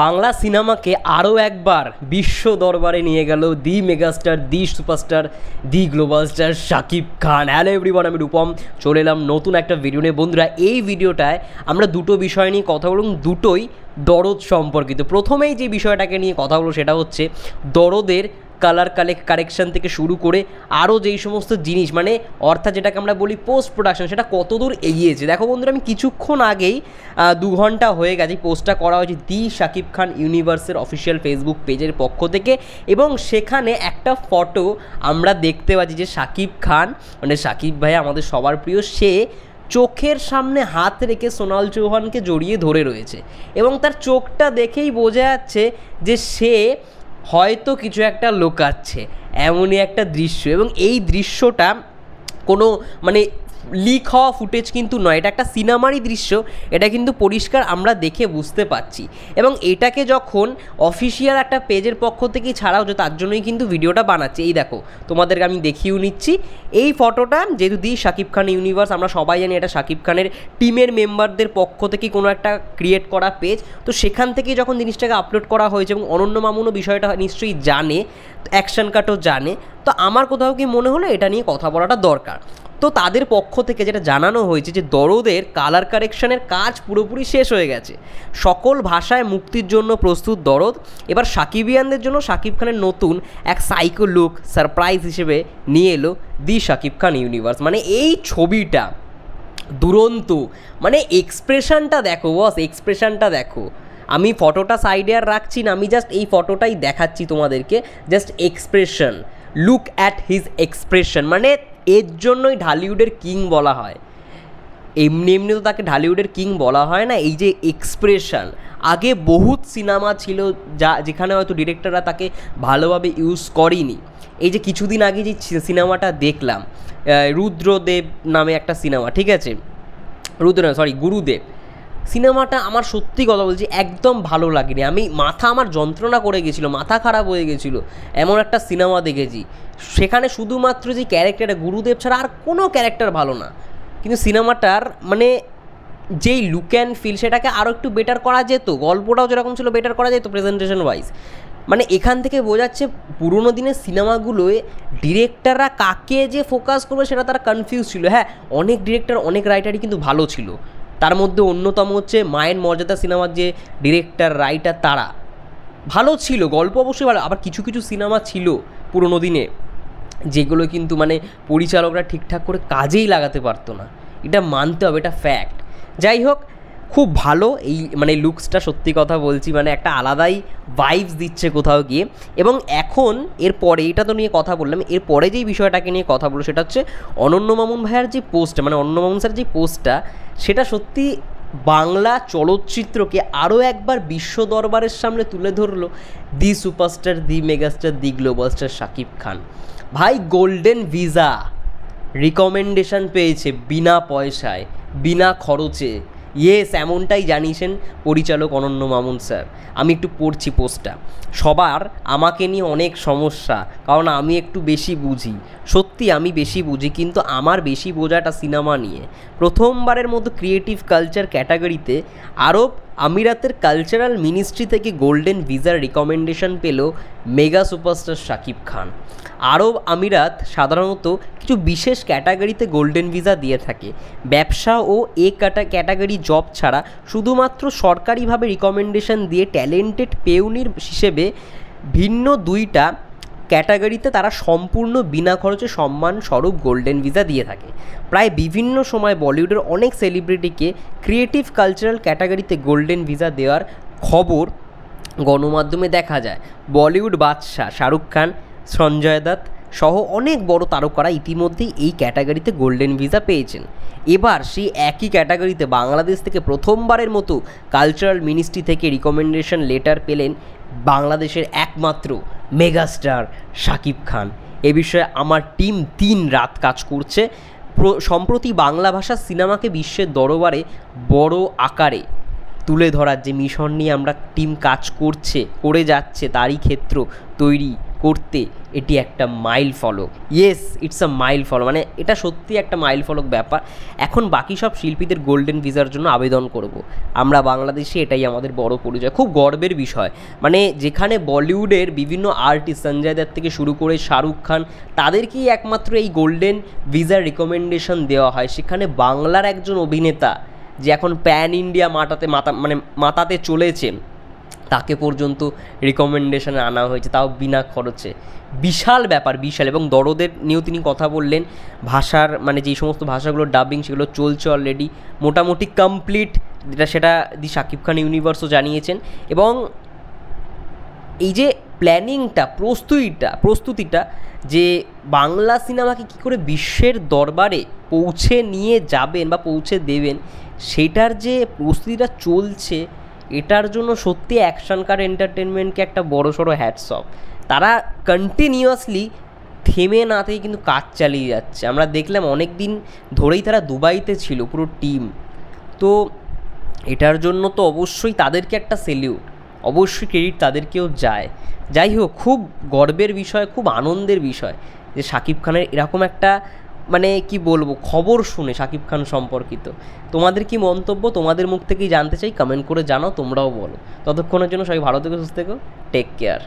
বাংলা সিনেমাকে আরও একবার বিশ্ব দরবারে নিয়ে গেল the megastar the superstar the global star Shakib Khan hello everyone আমি রূপম চলে এলাম নতুন একটা ভিডিও নিয়ে বন্ধুরা এই ভিডিওটায় আমরা দুটো বিষয় নিয়ে কথা বলুন দুটোই দরদ সম্পর্কিত প্রথমেই যে বিষয়টাকে নিয়ে কথা বলবো সেটা হচ্ছে দরদের কালার কালেক্ট কারেকশান থেকে শুরু করে আরও যেই সমস্ত জিনিস মানে অর্থাৎ যেটাকে আমরা বলি পোস্ট প্রোডাকশান সেটা কতদূর এগিয়েছে দেখো বন্ধুরা আমি কিছুক্ষণ আগেই দু ঘন্টা হয়ে গেছে পোস্টটা করা হয়েছে দি শাকিব খান ইউনিভার্সের অফিসিয়াল ফেসবুক পেজের পক্ষ থেকে এবং সেখানে একটা ফটো আমরা দেখতে পাচ্ছি যে শাকিব খান মানে শাকিব ভাই আমাদের সবার প্রিয় সে চোখের সামনে হাত রেখে সোনাল চৌহানকে জড়িয়ে ধরে রয়েছে এবং তার চোখটা দেখেই বোঝা যাচ্ছে যে সে হয়তো কিছু একটা লোকাচ্ছে এমনই একটা দৃশ্য এবং এই দৃশ্যটা কোনো মানে লিক হওয়া ফুটেজ কিন্তু নয় এটা একটা সিনেমারই দৃশ্য এটা কিন্তু পরিষ্কার আমরা দেখে বুঝতে পারছি এবং এটাকে যখন অফিসিয়াল একটা পেজের পক্ষ থেকে ছাড়া হচ্ছে তার জন্যই কিন্তু ভিডিওটা বানাচ্ছে এই দেখো তোমাদেরকে আমি দেখিয়েও নিচ্ছি এই ফটোটা যেহেতু দিই শাকিব খান ইউনিভার্স আমরা সবাই জানি এটা শাকিব খানের টিমের মেম্বারদের পক্ষ থেকে কোনো একটা ক্রিয়েট করা পেজ তো সেখান থেকে যখন জিনিসটাকে আপলোড করা হয়েছে এবং অনন্য মামুনও বিষয়টা নিশ্চয়ই জানে অ্যাকশন কাটও জানে তো আমার কোথাও কি মনে হলো এটা নিয়ে কথা বলাটা দরকার তো তাদের পক্ষ থেকে যেটা জানানো হয়েছে যে দরদের কালার কারেকশানের কাজ পুরোপুরি শেষ হয়ে গেছে সকল ভাষায় মুক্তির জন্য প্রস্তুত দরদ এবার সাকিবিয়ানদের জন্য সাকিব খানের নতুন এক সাইকো লুক সারপ্রাইজ হিসেবে নিয়ে এলো দি সাকিব খান ইউনিভার্স মানে এই ছবিটা দুরন্ত মানে এক্সপ্রেশনটা দেখো বস এক্সপ্রেশনটা দেখো আমি ফটোটা সাইডে আর রাখছি না আমি জাস্ট এই ফটোটাই দেখাচ্ছি তোমাদেরকে just expression look at his expression মানে এর জন্যই ঢালিউডের কিং বলা হয় এমনি এমনি তো তাকে ঢালিউডের কিং বলা হয় না এই যে এক্সপ্রেশন আগে বহুত সিনেমা ছিল যা যেখানে হয়তো ডিরেক্টররা তাকে ভালোভাবে ইউজ করেনি এই যে কিছুদিন আগে যে সিনেমাটা দেখলাম রুদ্রদেব নামে একটা সিনেমা ঠিক আছে রুদ্র সরি গুরুদেব সিনেমাটা আমার সত্যি কথা বলছি একদম ভালো লাগেনি আমি মাথা আমার যন্ত্রণা করে গেছিলো মাথা খারাপ হয়ে গেছিলো এমন একটা সিনেমা দেখেছি সেখানে শুধুমাত্র যে ক্যারেক্টারটা গুরুদেব ছাড়া আর কোনো ক্যারেক্টার ভালো না কিন্তু সিনেমাটার মানে যেই লুক অ্যান্ড ফিল সেটাকে আরও একটু বেটার করা যেত গল্পটাও যেরকম ছিল বেটার করা যেত প্রেজেন্টেশন ওয়াইজ মানে এখান থেকে বোঝাচ্ছে পুরোনো দিনের সিনেমাগুলোয় ডিরেক্টররা কাকে যে ফোকাস করবে সেটা তারা কনফিউজ ছিল হ্যাঁ অনেক ডিরেক্টর অনেক রাইটারই কিন্তু ভালো ছিল তার মধ্যে অন্যতম হচ্ছে মায়ের মর্যাদা সিনেমার যে ডিরেক্টর রাইটার তারা ভালো ছিল গল্প অবশ্যই ভালো আবার কিছু কিছু সিনেমা ছিল পুরোনো দিনে যেগুলো কিন্তু মানে পরিচালকরা ঠিকঠাক করে কাজেই লাগাতে পারতো না এটা মানতে হবে এটা ফ্যাক্ট যাই হোক খুব ভালো এই মানে লুকসটা সত্যি কথা বলছি মানে একটা আলাদাই ভাইবস দিচ্ছে কোথাও গিয়ে এবং এখন এরপরে এটা তো নিয়ে কথা বললাম এরপরে যেই বিষয়টাকে নিয়ে কথা বলবো সেটা হচ্ছে অনন্য মামুন ভাইয়ার যে পোস্ট মানে অনন্য মামুন স্যার যে পোস্টটা সেটা সত্যি বাংলা চলচ্চিত্রকে আরও একবার বিশ্ব দরবারের সামনে তুলে ধরলো the superstar the megastar the global star Shakib Khan ভাই গোল্ডেন ভিসা রিকমেন্ডেশন পেয়েছে বিনা পয়সায় বিনা খরচে ইয়েস এমনটাই জানিয়েছেন পরিচালক অনন্য মামুন স্যার আমি একটু পড়ছি পোস্টটা সবার আমাকে নিয়ে অনেক সমস্যা কারণ আমি একটু বেশি বুঝি সত্যি আমি বেশি বুঝি কিন্তু আমার বেশি বোঝাটা সিনেমা নিয়ে প্রথমবারের মতো ক্রিয়েটিভ কালচার ক্যাটাগরিতে আরব আমিরাতের কালচারাল মিনিস্ট্রি থেকে গোল্ডেন ভিসার রিকমেন্ডেশন পেল মেগা সুপারস্টার শাকিব খান আরব আমিরাত সাধারণত কিছু বিশেষ ক্যাটাগরিতে গোল্ডেন ভিসা দিয়ে থাকে ব্যবসা ও এ কাটা ক্যাটাগরি জব ছাড়া শুধুমাত্র সরকারিভাবে রিকমেন্ডেশন দিয়ে ট্যালেন্টেড পেউনির হিসেবে ভিন্ন দুইটা ক্যাটাগরিতে তারা সম্পূর্ণ বিনা খরচে সম্মান স্বরূপ গোল্ডেন ভিসা দিয়ে থাকে প্রায় বিভিন্ন সময় বলিউডের অনেক সেলিব্রিটিকে ক্রিয়েটিভ কালচারাল ক্যাটাগরিতে গোল্ডেন ভিসা দেওয়ার খবর গণমাধ্যমে দেখা যায় বলিউড বাদশাহ শাহরুখ খান সঞ্জয় দত্ত সহ অনেক বড় তারকারা ইতিমধ্যেই এই ক্যাটাগরিতে গোল্ডেন ভিসা পেয়েছেন এবার সেই একই ক্যাটাগরিতে বাংলাদেশ থেকে প্রথমবারের মতো কালচারাল মিনিস্ট্রি থেকে রিকমেন্ডেশন লেটার পেলেন বাংলাদেশের একমাত্র মেগাস্টার শাকিব খান এ বিষয়ে আমার টিম দিন রাত কাজ করছে সম্প্রতি বাংলা ভাষার সিনেমাকে বিশ্বের দরবারে বড় আকারে তুলে ধরার যে মিশন নিয়ে আমরা টিম কাজ করছে করে যাচ্ছে তারই ক্ষেত্র তৈরি করতে এটি একটা মাইল ফলক ইয়েস ইটস আ মাইল ফলক মানে এটা সত্যি একটা মাইল ফলক ব্যাপার এখন বাকি সব শিল্পীদের গোল্ডেন ভিসার জন্য আবেদন করব। আমরা বাংলাদেশে এটাই আমাদের বড় পরিচয় খুব গর্বের বিষয় মানে যেখানে বলিউডের বিভিন্ন আর্টিস্ট সঞ্জয় দত্ত থেকে শুরু করে শাহরুখ খান তাদেরকেই একমাত্র এই গোল্ডেন ভিসার রিকমেন্ডেশন দেওয়া হয় সেখানে বাংলার একজন অভিনেতা যে এখন প্যান ইন্ডিয়া মাটাতে মাতা মানে মাতাতে চলেছেন তাকে পর্যন্ত রিকমেন্ডেশানে আনা হয়েছে তাও বিনা খরচে বিশাল ব্যাপার বিশাল এবং দরদের নিয়েও তিনি কথা বললেন ভাষার মানে যেই সমস্ত ভাষাগুলো ডাবিং সেগুলো চলছে অলরেডি মোটামুটি কমপ্লিট যেটা সেটা দি শাকিব খান ইউনিভার্সও জানিয়েছেন এবং এই যে প্ল্যানিংটা প্রস্তুতিটা প্রস্তুতিটা যে বাংলা সিনেমাকে কী করে বিশ্বের দরবারে পৌঁছে নিয়ে যাবেন বা পৌঁছে দেবেন সেটার যে প্রস্তুতিটা চলছে এটার জন্য সত্যি অ্যাকশনকার এন্টারটেনমেন্টকে একটা বড় সড়ো হ্যাটস অফ তারা কন্টিনিউয়াসলি থেমে না থেকে কিন্তু কাজ চালিয়ে যাচ্ছে আমরা দেখলাম অনেক দিন ধরেই তারা দুবাইতে ছিল পুরো টিম তো এটার জন্য তো অবশ্যই তাদেরকে একটা সেলিউট অবশ্যই ক্রেডিট তাদেরকেও যায় যাই হোক খুব গর্বের বিষয় খুব আনন্দের বিষয় যে শাকিব খানের এরকম একটা মানে কি বলবো খবর শুনে শাকিব খান সম্পর্কিত তোমাদের কি মন্তব্য তোমাদের মুখ থেকেই জানতে চাই কমেন্ট করে জানাও তোমরাও বলো ততক্ষণের জন্য সবাই ভালো থেকে সুস্থ থেকো টেক কেয়ার